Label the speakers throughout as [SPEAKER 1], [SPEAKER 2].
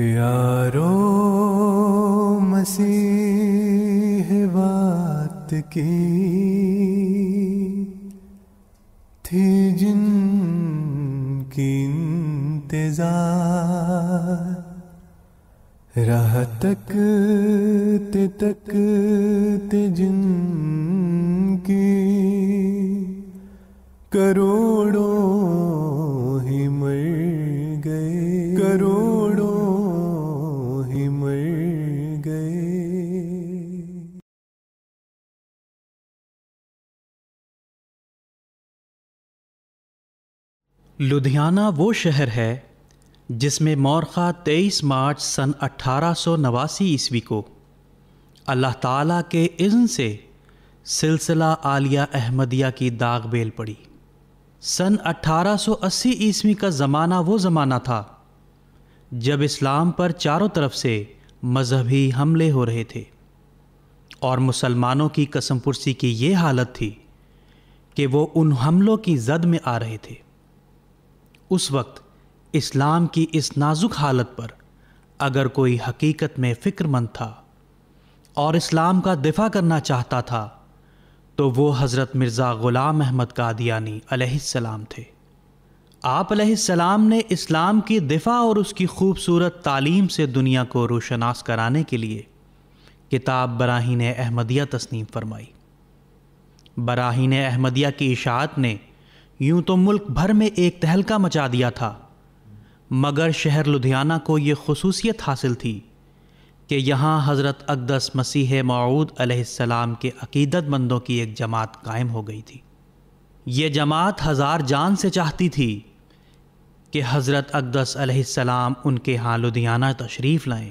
[SPEAKER 1] यारो मसीह बात की थी की इंतजार राह तक ते तक ते की करोड़ों लुधियाना वो शहर है जिसमें मौरखा 23 मार्च सन अट्ठारह ईस्वी को अल्लाह ताला के इज़्न से सिलसिला आलिया अहमदिया की दाग बेल पड़ी सन 1880 ईस्वी का ज़माना वो ज़माना था जब इस्लाम पर चारों तरफ से मजहबी हमले हो रहे थे और मुसलमानों की कसम पुरसी की ये हालत थी कि वो उन हमलों की जद में आ रहे थे उस वक्त इस्लाम की इस नाजुक हालत पर अगर कोई हकीकत में फ़िक्रमंद था और इस्लाम का दिफा करना चाहता था तो वो हज़रत मिर्ज़ा ग़ुलाम अहमद कादियानी अलैहिस्सलाम थे आप अलैहिस्सलाम ने इस्लाम की दिफा और उसकी खूबसूरत तालीम से दुनिया को रोशनास कराने के लिए किताब बराहीन अहमदिया तस्नीम फरमाई बराहीन अहमदिया की इशात ने यूं तो मुल्क भर में एक तहलका मचा दिया था मगर शहर लुधियाना को ये खसूसियत हासिल थी कि यहाँ हज़रत अकदस मसीह मऊद अलैहिस्सलाम के अकीदतमंदों की एक जमात कायम हो गई थी ये जमात हज़ार जान से चाहती थी कि हज़रत अकदस अलैहिस्सलाम उनके यहाँ लुधियाना तशरीफ़ लाएं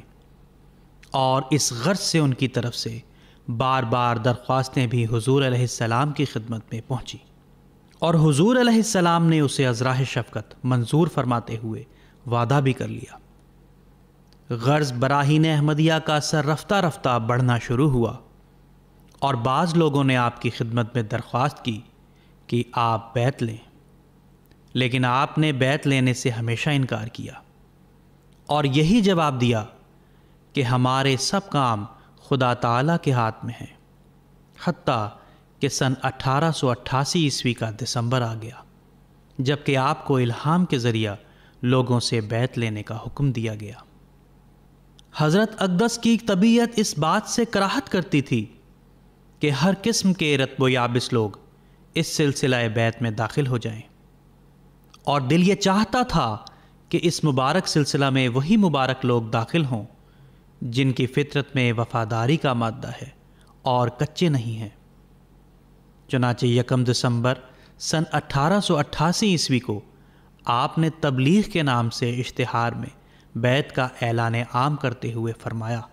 [SPEAKER 1] और इस गर्ज से उनकी तरफ से बार बार दरख्वास्तें भी हजूर आसमाम की खिदमत में पहुँची और हुजूर अलैहिस्सलाम ने उसे अजराह शफकत मंजूर फरमाते हुए वादा भी कर लिया गर्ज बराहीन अहमदिया का असर रफ्ता रफ्ता बढ़ना शुरू हुआ और बाज़ लोगों ने आपकी खिदमत में दरख्वास्त की कि आप बैत लें लेकिन आपने बैत लेने से हमेशा इनकार किया और यही जवाब दिया कि हमारे सब काम खुदा ताला के हाथ में हैं हती कि सन 1888 ईस्वी का दिसंबर आ गया जबकि आपको इल्हाम के ज़रिया लोगों से बैत लेने का हुक्म दिया गया हज़रत अकदस की तबीयत इस बात से कराहत करती थी कि हर किस्म के रतब याबिस लोग इस सिलसिला बैत में दाखिल हो जाएं और दिल ये चाहता था कि इस मुबारक सिलसिला में वही मुबारक लोग दाखिल हों जिनकी फितरत में वफादारी का मादा है और कच्चे नहीं हैं चुनाचे यकम दिसंबर सन 1888 ईस्वी को आपने तबलीग के नाम से इश्तहार में बैत का ऐलान आम करते हुए फरमाया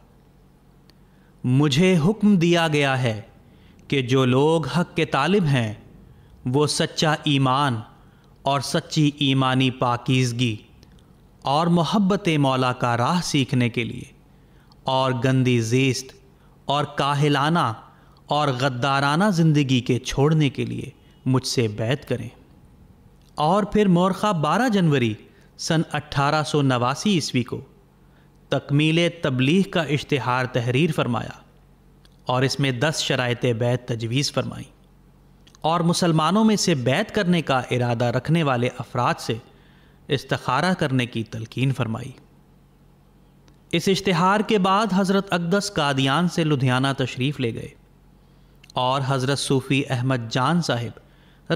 [SPEAKER 1] मुझे हुक्म दिया गया है कि जो लोग हक के तालिब हैं वो सच्चा ईमान और सच्ची ईमानी पाकिजगी और मोहब्बत मौला का राह सीखने के लिए और गंदी जीस्त और काहिलाना और गद्दाराना ज़िंदगी के छोड़ने के लिए मुझसे बैत करें और फिर मोरखा 12 जनवरी सन अट्ठारह सौ नवासी ईस्वी को तकमील तबलीग का इश्तहार तहरीर फरमाया और इसमें दस शरात बैत तजवीज़ फरमाई और मुसलमानों में से बैत करने का इरादा रखने वाले अफराद से इस्तारा करने की तलकिन फरमाई इस इश्तहार के बाद हज़रत अकदस कादियान से लुधियाना तशरीफ़ ले गए और हज़रत सूफ़ी अहमद जान साहिब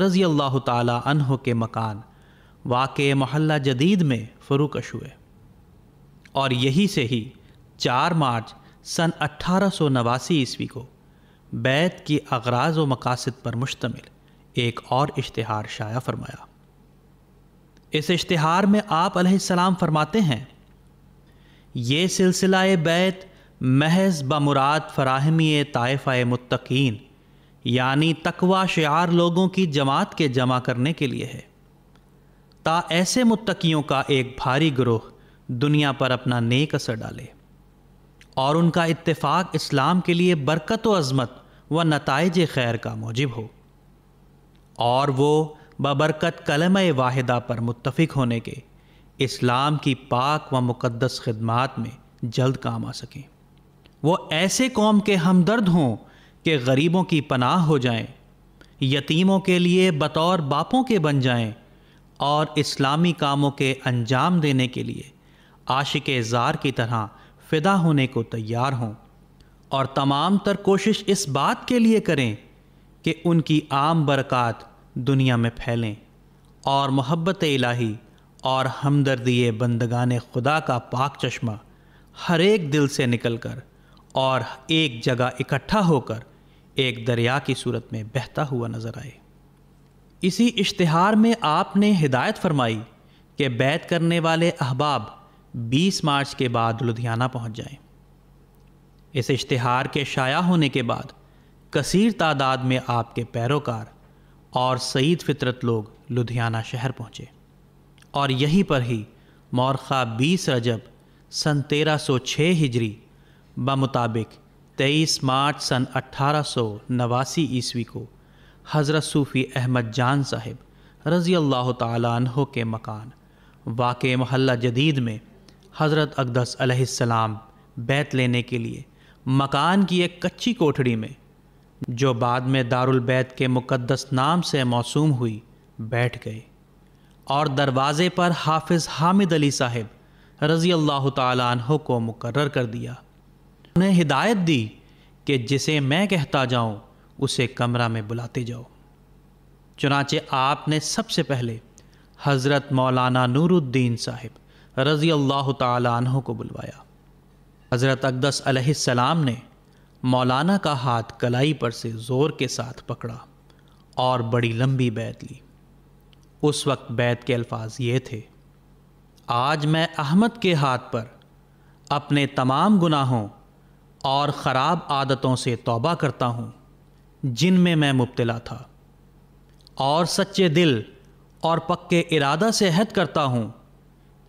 [SPEAKER 1] रज़ी अल्लाह तहो के मकान वाक़ महल्ला जदीद में फरूकश हुए और यही से ही चार मार्च सन अट्ठारह सौ नवासी ईस्वी को बैत की अगराज व मकासद पर मुश्तमिल एक और इश्तहार शाया फरमाया इस इश्तहार में आप सलाम फरमाते हैं ये सिलसिला बैत महज बमुराद फराहमी तायफ़ा मुतकीन यानी तकवा शार लोगों की जमात के जमा करने के लिए है ता ऐसे मुत्तकियों का एक भारी ग्रोह दुनिया पर अपना नेक असर डाले और उनका इत्तेफाक इस्लाम के लिए बरकत व अजमत व नतज खैर का मौजब हो और वो बबरकत कलम वाहिदा पर मुतफिक होने के इस्लाम की पाक व मुकदस खदमात में जल्द काम आ सकें वो ऐसे कौम के हमदर्द हों कि गरीबों की पनाह हो जाएं, यतीमों के लिए बतौर बापों के बन जाएं और इस्लामी कामों के अंजाम देने के लिए आशिक ज़ार की तरह फ़िदा होने को तैयार हों और तमाम तर कोशिश इस बात के लिए करें कि उनकी आम बरक़ात दुनिया में फैलें और मोहब्बत इलाही और हमदर्दी बंदगान खुदा का पाक चश्मा हर एक दिल से निकल कर और एक जगह इकट्ठा होकर एक दरिया की सूरत में बहता हुआ नज़र आए इसी इश्तहार में आपने हिदायत फरमाई कि बैत करने वाले अहबाब 20 मार्च के बाद लुधियाना पहुंच जाएं। इस इश्तहार के शाया होने के बाद कसीर तादाद में आपके पैरोकार और सईद फितरत लोग लुधियाना शहर पहुंचे और यहीं पर ही मौरखा 20 रजब सन 1306 हिजरी बमुताबिक 23 मार्च सन अट्ठारह ईस्वी को हज़रत सूफ़ी अहमद जान साहिब रज़ी अल्लाह तहों के मकान वाक़ महल्ला जदीद में हज़रत अकदस बैत लेने के लिए मकान की एक कच्ची कोठड़ी में जो बाद में दारुल बैत के मुकद्दस नाम से मौसूम हुई बैठ गए और दरवाज़े पर हाफिज़ हामिद अली साहिब रज़ी अल्लाह तहों को मुकर्र कर दिया उन्हें हिदायत दी कि जिसे मैं कहता जाऊं उसे कमरा में बुलाते जाओ चुनाचे आपने सबसे पहले हज़रत मौलाना नूरुद्दीन साहिब रज़ी अल्लाह तहों को बुलवाया हज़रत अकदस सलाम ने मौलाना का हाथ कलाई पर से ज़ोर के साथ पकड़ा और बड़ी लंबी बैत ली उस वक्त बैत के अल्फाज ये थे आज मैं अहमद के हाथ पर अपने तमाम गुनाहों और ख़राब आदतों से तौबा करता हूँ जिनमें मैं मुब्तला था और सच्चे दिल और पक्के इरादा से हद करता हूँ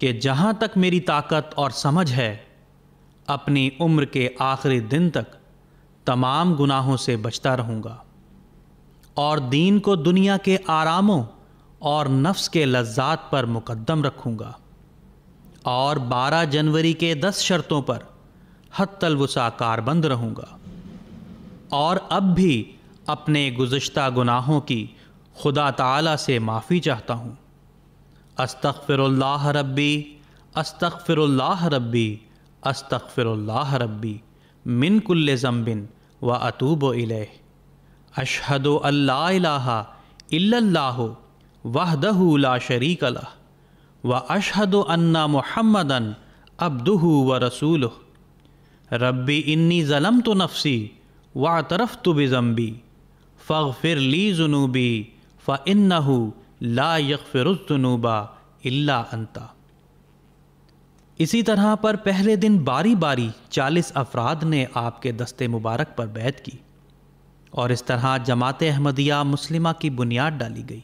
[SPEAKER 1] कि जहाँ तक मेरी ताकत और समझ है अपनी उम्र के आखिरी दिन तक तमाम गुनाहों से बचता रहूँगा और दीन को दुनिया के आरामों और नफ्स के लज्जात पर मुकदम रखूँगा और 12 जनवरी के 10 शर्तों पर हद वसाकार बंद रहूँगा और अब भी अपने गुज्त गुनाहों की खुदा ताला से माफ़ी चाहता हूँ अस्तफ़िरल्ला रब्बी अस्तफ़िरल्ला रब्बी अस्तफ़िरल्ला रब्बी मिन कुल्ल ज़म्बिन व अतूब इलह अशहद अल्लाह वाहदहू ला शरीक व अशहद अन्ना मोहम्मदन अब्दुहू व रसूल रब्बी इन्नी ज़लम तो नफसी व तरफ तो बेज़म्बी फ़ग फिर ली जुनूबी फ़ नहू ला यक यकफ़िरजुनूबा इल्ला अंता इसी तरह पर पहले दिन बारी बारी चालीस अफराद ने आपके दस्ते मुबारक पर बैत की और इस तरह जमात अहमदिया मुस्लिमा की बुनियाद डाली गई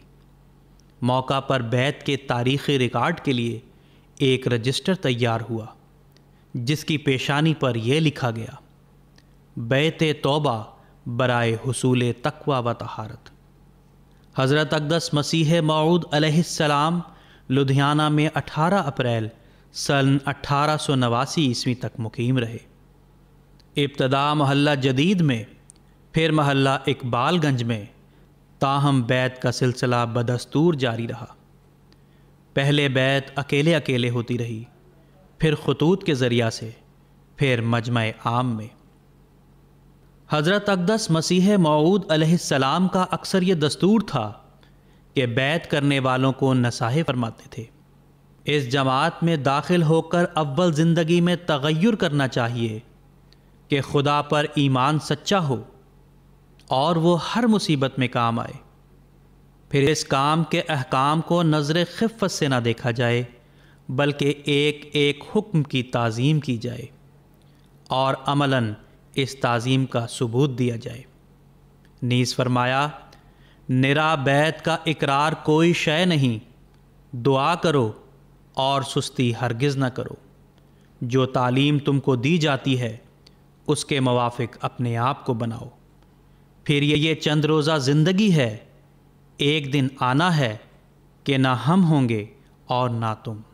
[SPEAKER 1] मौका पर बैत के तारीख़ी रिकॉर्ड के लिए एक रजिस्टर तैयार हुआ जिसकी पेशानी पर यह लिखा गया बैत तोबा बराए हसूल तकवा व तहारत हज़रत अकदस मसीह मऊद अलैहिस्सलाम लुधियाना में 18 अप्रैल सन अट्ठारह सौ नवासी ईस्वी तक मुकीम रहे इब्तदा महल्ला जदीद में फिर महल्ला इकबालगंज में ताहम बैत का सिलसिला बदस्तूर जारी रहा पहले बैत अकेले अकेले होती रही फिर खतूत के ज़रिया से फिर मजम आम में हज़रत अकदस मसीह मऊद सलाम का अक्सर ये दस्तूर था कि बैत करने वालों को नसाहे फरमाते थे इस जमात में दाखिल होकर अव्वल ज़िंदगी में तगैर करना चाहिए कि खुदा पर ईमान सच्चा हो और वो हर मुसीबत में काम आए फिर इस काम के अहकाम को नज़र खिफत से ना देखा जाए बल्कि एक एक हुक्म की तज़ीम की जाए और अमलन इस तज़ीम का सबूत दिया जाए नीज़ फरमाया निरा बैत का इकरार कोई शय नहीं दुआ करो और सुस्ती हरगिज़ न करो जो तालीम तुमको दी जाती है उसके मवाफ़िक अपने आप को बनाओ फिर ये ये चंद रोज़ा ज़िंदगी है एक दिन आना है कि ना हम होंगे और ना तुम